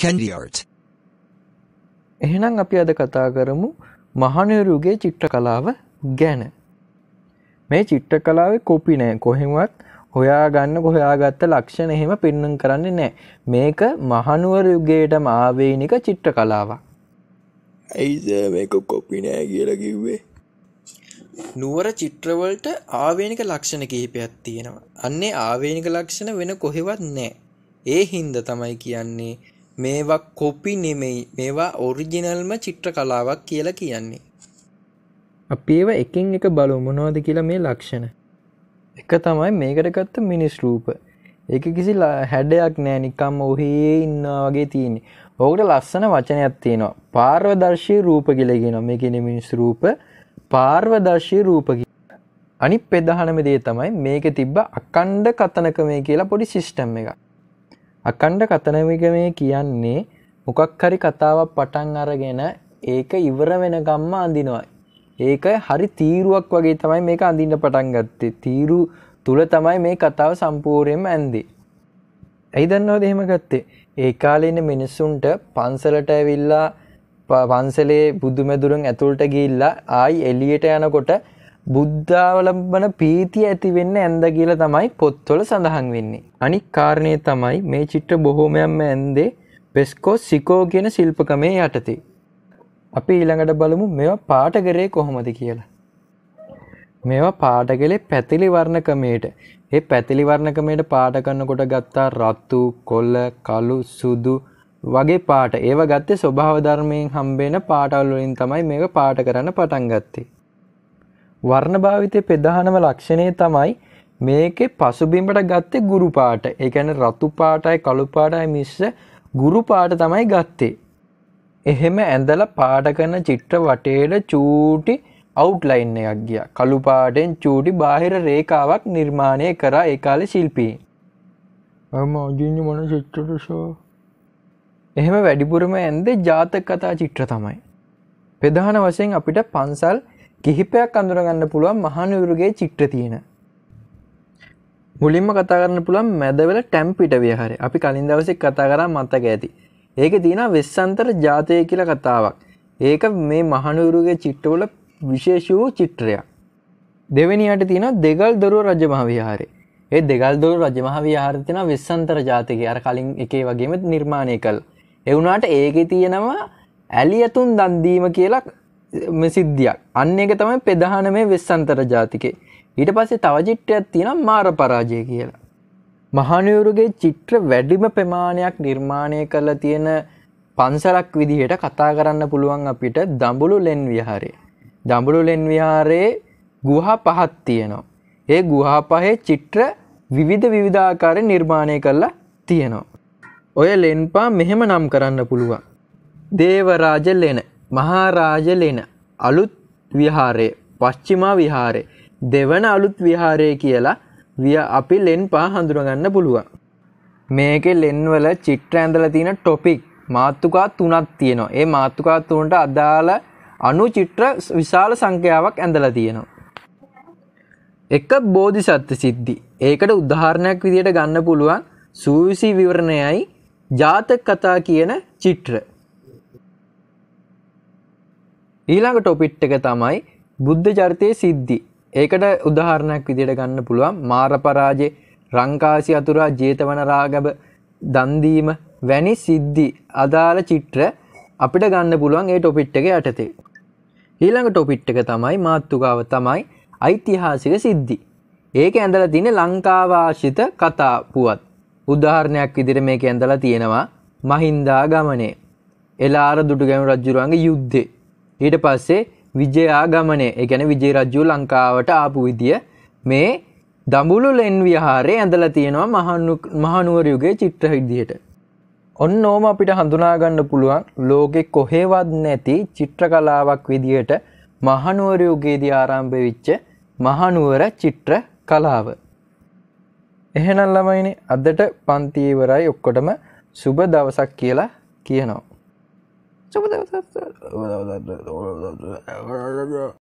Kandy art එහෙනම් අපි අද කතා කරමු මහනුවරුගේ චිට්ට කලාව ගැන මේ චිට්ට කලාවේ කොපි නෑ කොහෙවත් හොයාගන්න කොහයාගත්ත ලක්ෂණ එහෙම පෙන්නුම් කරන්නේ නෑ මේක මහනුවර යුගයට මාවේනික චිට්ට කලාවක් ඇයිස මේක කොපි නෑ කියලා කිව්වේ නුවර චිත්‍රවලට ආවේනික ලක්ෂණ කිහිපයක් තියෙනවා අන්නේ ආවේනික ලක්ෂණ වෙන කොහෙවත් නෑ ඒ හින්ද තමයි කියන්නේ මේවා කොපි නෙමෙයි මේවා ඔරිජිනල්ම චිත්‍ර කලාවක් කියලා කියන්නේ. අපේව එකින් එක බලු මොනවද කියලා මේ ලක්ෂණ. එක තමයි මේකටගත්ත මිනිස් රූප. ඒක කිසි හැඩයක් නෑ නිකම්ම ඔහේ ඉන්නා වගේ තියෙන්නේ. ඔකට ලස්සන වචනයක් තියෙනවා. පාර්වදර්ශී රූප කියලගෙන මේකෙන මිනිස් රූප පාර්වදර්ශී රූප අනි පෙදහනම දේ තමයි මේක තිබ්බ අකණ්ඩ කතනක මේ කියලා පොඩි සිිස්ටම් එකක්. අකණ්ඩ කතනවිගමය කියන්නේ මොකක් හරි කතාවක් පටන් අරගෙන ඒක ඉවර වෙනගම්ම අඳිනවා. ඒක හරි තීරුවක් වගේ තමයි මේක අඳින්න පටන් ගත්තේ තීරු තුළ තමයි මේ කතාව සම්පූර්යෙන්ම ඇන්දේ. ඇයි දන්නවද එහෙම ගත්තේ ඒ කාලෙන්න මිනිස්සුන්ට පන්සලට ඇවිල්ලා පන්සලේ බුදුමැදුරන් ඇතුළට ගිල්ලා ආයි එලියට යනකොට බුද්ධාවලම්බන පීතිය ඇතිවෙන්න ඇන්ද කියලා තමයි පොත්වල සඳහන් වෙන්නේ. අනික් කාරණය තමයි මේ චිත්‍ර බොහෝමයම්ම ඇන්දේ පෙස්කෝ සිකෝ කියන ශිල්පකමේ යටති. අපි ඊළඟට බලමු මෙවා පාටගරේ කොහොමද කියලා. මේවා පාටගලේ පැතිලි වර්ණකමයට ඒ පැතිලි වර්ණකමයට පාට කරන්නකොට ගත්තා රත්තු කොල්ල කළු සුදු වගේ පාට ඒව ගත්තේ ස්වභාව ධර්මයෙන් හම්බෙන පාටවල් වලින් තමයි මේක පාට කරන්න පටන් ගත්තේ වර්ණ භාවිතය ප්‍රධානම ලක්ෂණය තමයි මේකේ පසුබිමට ගත්තේ ගුරු පාට. ඒ කියන්නේ රතු පාටයි කළු පාටයි මිශ්‍ර ගුරු පාට තමයි ගත්තේ. එහෙම ඇඳලා පාට කරන චිත්‍ර වටේට චූටි අවුට්ලයින් එකක් ගියා. කළු පාටෙන් චූටි බාහිර රේඛාවක් නිර්මාණය කරා ඒ කාලේ ශිල්පී. මම අදින්න මොන චිත්‍රද සෝ? එහෙම වැඩිපුරම ඇන්දේ ජාතක කතා චිත්‍ර තමයි. ප්‍රධාන වශයෙන් අපිට පන්සල් කිහිපයක් අඳුරගන්න පුළුවන් මහනුවරුගේ චිත්‍ර තියෙන මුලින්ම කතා කරන්න පුළන් මැදවල ටැම්පිටවිය හරි අපි කලින් දවසෙක් කතා කරා මත්තක ඇති ඒක තියෙන වෙස්සන්තර ජාතය කියල කතාවක් ඒක මේ මහනුවරුගේ චිට්ටවල විශේෂ වූ චිත්‍රයක් දෙවැනියට තියෙන දෙගල් දොරුව රජමහාවිහාරේ ඒ දෙගල් දොරු රජමහාවිහාර තින වෙස්සන්තර ජාතක අර කලින් එකේ වගේම නිර්මාණය කල් එවුනාට ඒක තියෙනවා ඇලි ඇතුන් දන්දීම කියලා සිද්ධියක් අන්න එක තමයි ප්‍රධාන මේ වෙස්සන්තර ජාතිකේ ඊට පස්සේ තව චිත්‍රයක් තියෙනවා මාර පරාජය කියලා මහනුවරුගේ චිත්‍ර වැඩිම ප්‍රමාණයක් නිර්මාණය කරලා තියෙන පන්සලක් විදිහට කතා කරන්න පුළුවන් අපිට දඹුළු ලෙන් විහාරේ දඹුළු ලෙන් විහාරයේ ගුහා පහක් තියෙනවා ඒ ගුහා පහේ චිත්‍ර විවිධ විවිධාකාරය නිර්මාණය කරලා තියෙනවා ඔය ලෙන්පා මෙහෙම නම් කරන්න පුළුවන් දේවරාජ ලෙන මහාරාජලෙන අලුත් විහාරය පශ්චිමා විහාරය දෙවන අලුත් විහාරය කියලා විය අපි ලෙන් පා හඳුරගන්න පුළුවන් මේක ලෙන්වල චිත්‍ර ඇඳල තියෙන ටොපික් මාත්තුකා තුනක් තියෙනවා ඒ මාත්තුකා තුනට අදාළ අනු චිත්‍ර විශාල සංඛ්‍යාවක් ඇඳලා තියෙනවා එක බෝධිසත්ව සිද්ධි ඒකට උදාහරණයක් විදියට ගන්න පුළුවන් සූවිසි විවරණයයි ජාතක කතා කියන චිත්‍ර ඊළඟ ටොපිට් එක තමයි බුද්ධ චරිතය සිද්ධි. ඒකට උදාහරණයක් විදියට ගන්න පුළුවන් මාරපරාජේ රංකාසි අතුරා ජේතවන රාගබ දන්දීම වැනි සිද්ධි අදාළ චිත්‍ර අපිට ගන්න පුළුවන් ඒ ටොපිට් එක යටතේ. ඊළඟ ටොපිට් එක තමයි මාතෘකාව තමයි ඓතිහාසික සිද්ධි. ඒක ඇඳලා තියෙන ලංකාව ආශ්‍රිත කතා පුවත්. උදාහරණයක් විදිහට මේක ඇඳලා තියෙනවා මහින්දා ගමනේ. එලාර දුටුගැමුණු රජුරන්ගේ යුද්ධේ ඊට පස්සේ විජයාගමනය එකැන විජේ රජ්ජු ලංකාවට ආපු විදිය මේ දඹුලු ලෙන් විහාරේ ඇඳලා තියෙනවා මහනුවර යුගයේ චිත්‍ර විදියට. ඔන්න ඕම අපිට හඳුනාගන්න පුළුවන් ලෝකෙ කොහේවත් නැති චිත්‍ර කලාවක් විදියට මහනුවර යුගයේදී ආරම්භ වෙච්ච මහනුවර චිත්‍ර කලාව. එහෙනම් ළමයිනේ අදට පන්ති ඉවරයි ඔක්කොටම සුබ දවසක් කියලා කියනවා. So, what was that?